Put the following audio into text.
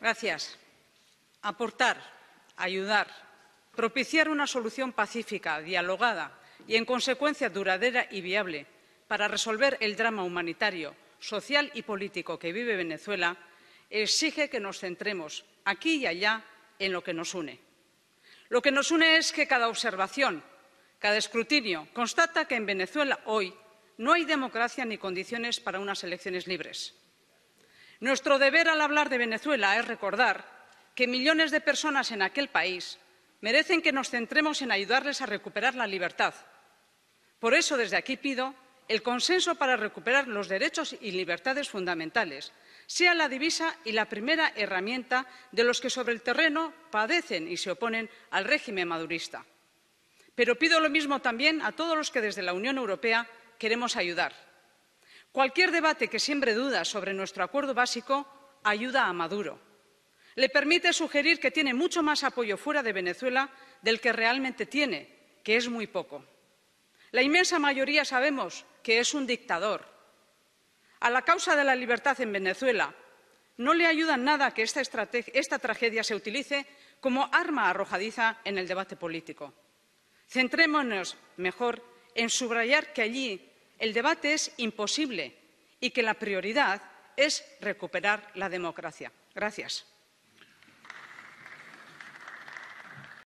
Gracias. Aportar, ayudar, propiciar una solución pacífica, dialogada y, en consecuencia, duradera y viable para resolver el drama humanitario, social y político que vive Venezuela exige que nos centremos aquí y allá en lo que nos une. Lo que nos une es que cada observación, cada escrutinio constata que en Venezuela hoy no hay democracia ni condiciones para unas elecciones libres. Nuestro deber al hablar de Venezuela es recordar que millones de personas en aquel país merecen que nos centremos en ayudarles a recuperar la libertad. Por eso, desde aquí pido el consenso para recuperar los derechos y libertades fundamentales, sea la divisa y la primera herramienta de los que sobre el terreno padecen y se oponen al régimen madurista. Pero pido lo mismo también a todos los que desde la Unión Europea queremos ayudar Cualquier debate que siembre dudas sobre nuestro acuerdo básico ayuda a Maduro. Le permite sugerir que tiene mucho más apoyo fuera de Venezuela del que realmente tiene, que es muy poco. La inmensa mayoría sabemos que es un dictador. A la causa de la libertad en Venezuela no le ayuda nada que esta, esta tragedia se utilice como arma arrojadiza en el debate político. Centrémonos mejor en subrayar que allí el debate es imposible y que la prioridad es recuperar la democracia. Gracias.